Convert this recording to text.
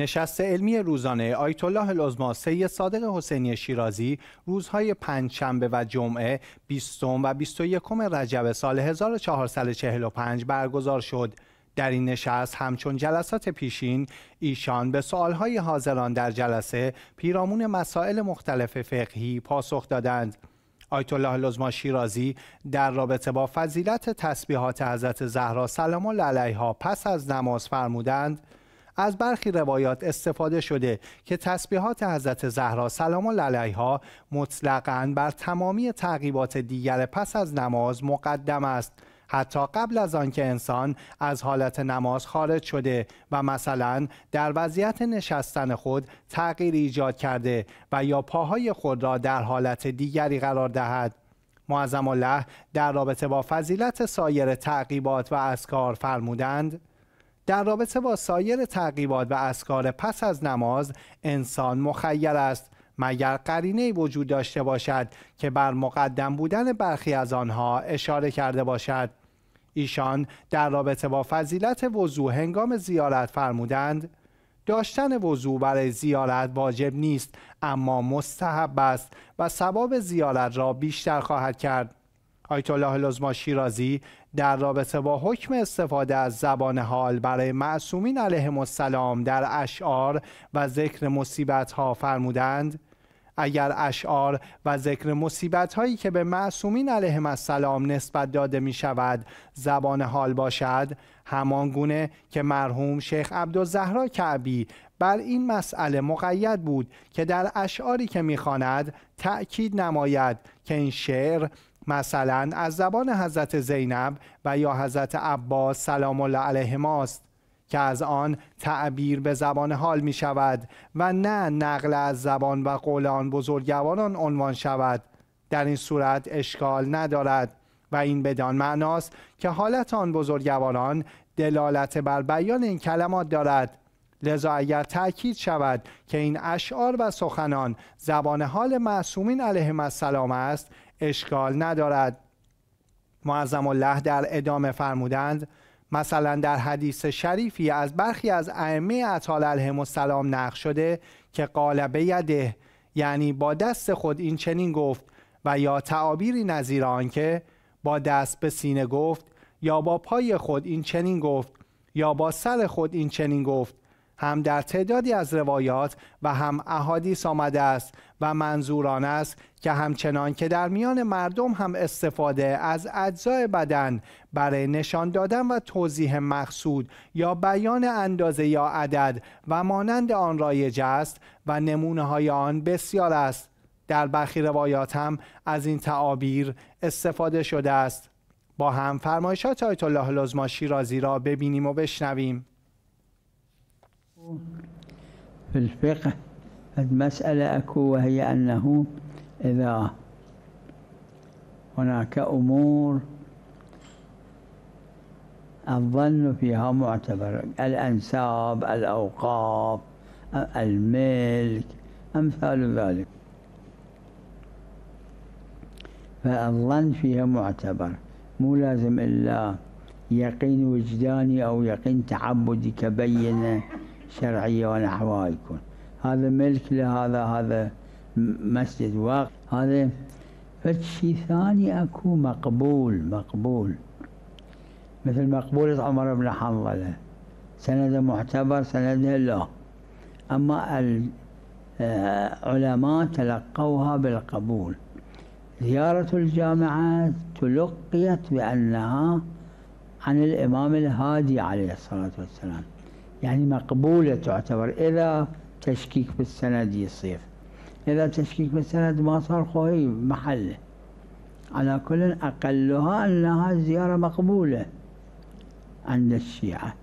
نشست علمی روزانه آیت الله العظما سید صادق حسینی شیرازی روزهای پنجشنبه و جمعه 20 و 21 رجب سال 1445 برگزار شد. در این نشست همچون جلسات پیشین ایشان به سوالهای حاضران در جلسه پیرامون مسائل مختلف فقهی پاسخ دادند. آیت الله لزما شیرازی در رابطه با فضیلت تسبیحات حضرت زهرا سلام الله علیها پس از نماز فرمودند از برخی روایات استفاده شده که تسبیحات حضرت زهرا سلام الله علیها مطلقاً بر تمامی تعقیبات دیگر پس از نماز مقدم است حتی قبل از آنکه انسان از حالت نماز خارج شده و مثلا در وضعیت نشستن خود تغییر ایجاد کرده و یا پاهای خود را در حالت دیگری قرار دهد معظم الله در رابطه با فضیلت سایر تعقیبات و اذکار فرمودند در رابطه با سایر تعقیبات و اسکار پس از نماز انسان مخیر است مگر قرینه وجود داشته باشد که بر مقدم بودن برخی از آنها اشاره کرده باشد ایشان در رابطه با فضیلت وضوع هنگام زیارت فرمودند داشتن وضوع برای زیارت واجب نیست اما مستحب است و ثواب زیارت را بیشتر خواهد کرد آیت الله لزما شیرازی در رابطه با حکم استفاده از زبان حال برای معصومین علیهم السلام در اشعار و ذکر مصیبت ها فرمودند اگر اشعار و ذکر مصیبت هایی که به معصومین علیهم السلام نسبت داده می شود زبان حال باشد همان گونه که مرحوم شیخ عبدالزهرا کعبی بر این مسئله مقید بود که در اشعاری که میخواند تأکید نماید که این شعر مثلا از زبان حضرت زینب و یا حضرت عباس سلام الله علیه ماست که از آن تعبیر به زبان حال می شود و نه نقل از زبان و قول آن بزرگواران عنوان شود در این صورت اشکال ندارد و این بدان معناست که حالت آن بزرگواران دلالت بر بیان این کلمات دارد لذا اگر تأکید شود که این اشعار و سخنان زبان حال معصومین علیهم السلام است اشکال ندارد معظم الله در ادامه فرمودند مثلا در حدیث شریفی از برخی از ائمه اطال علیه السلام نقش شده که قال یده یعنی با دست خود این چنین گفت و یا تعابیری نظیر که با دست به سینه گفت یا با پای خود این چنین گفت یا با سر خود این چنین گفت هم در تعدادی از روایات و هم احادیث آمده است و منظوران است که همچنان که در میان مردم هم استفاده از اجزای بدن برای نشان دادن و توضیح مقصود یا بیان اندازه یا عدد و مانند آن رایج است و نمونه های آن بسیار است در برخی روایات هم از این تعابیر استفاده شده است با هم فرمایشات آیت الله لزما شیرازی را ببینیم و بشنویم في الفقه المسألة أكو وهي أنه إذا هناك أمور الظن فيها معتبر الأنساب الأوقاف الملك أمثال ذلك فالظن فيها معتبر مو لازم إلا يقين وجداني أو يقين تعبدي كبينة شرعية ونحوها يكون هذا ملك لهذا هذا مسجد واقف هذا فشي ثاني اكو مقبول مقبول مثل مقبولة عمر بن حنظلة سند معتبر سنده لا أما العلماء آه، تلقوها بالقبول زيارة الجامعة تلقيت بأنها عن الإمام الهادي عليه الصلاة والسلام يعني مقبولة تعتبر إذا تشكيك بالسند يصير إذا تشكيك بالسند ما صار خوي محله على كل أقلها أنها زيارة مقبولة عند الشيعة